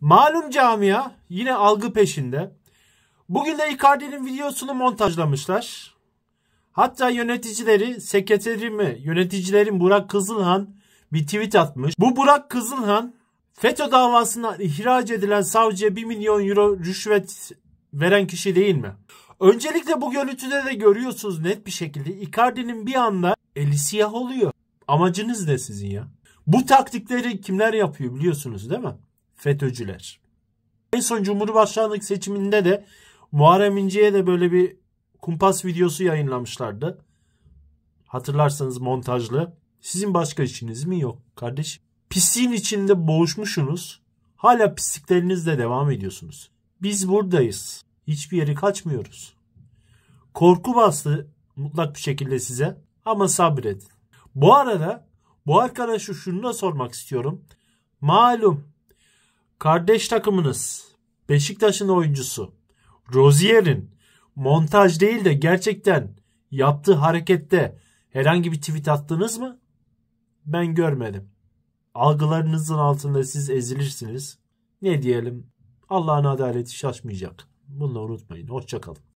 Malum camia yine algı peşinde. Bugün de Icardi'nin videosunu montajlamışlar. Hatta yöneticileri, sekreterimi, yöneticilerin Burak Kızılhan bir tweet atmış. Bu Burak Kızılhan FETÖ davasından ihraç edilen savcıya 1 milyon euro rüşvet veren kişi değil mi? Öncelikle bu görüntüde de görüyorsunuz net bir şekilde Icardi'nin bir anda eli siyah oluyor. Amacınız ne sizin ya? Bu taktikleri kimler yapıyor biliyorsunuz değil mi? FETÖ'cüler. En son Cumhurbaşkanlık seçiminde de Muharrem İnce'ye de böyle bir kumpas videosu yayınlamışlardı. Hatırlarsanız montajlı. Sizin başka işiniz mi yok kardeş? Pisliğin içinde boğuşmuşsunuz. Hala pisliklerinizle devam ediyorsunuz. Biz buradayız. Hiçbir yeri kaçmıyoruz. Korku bastı mutlak bir şekilde size ama sabredin. Bu arada bu arkadaşı şunu da sormak istiyorum. Malum Kardeş takımınız Beşiktaş'ın oyuncusu Rozier'in montaj değil de gerçekten yaptığı harekette herhangi bir tweet attınız mı? Ben görmedim. Algılarınızın altında siz ezilirsiniz. Ne diyelim Allah'ın adaleti şaşmayacak. Bunu da unutmayın. Hoşçakalın.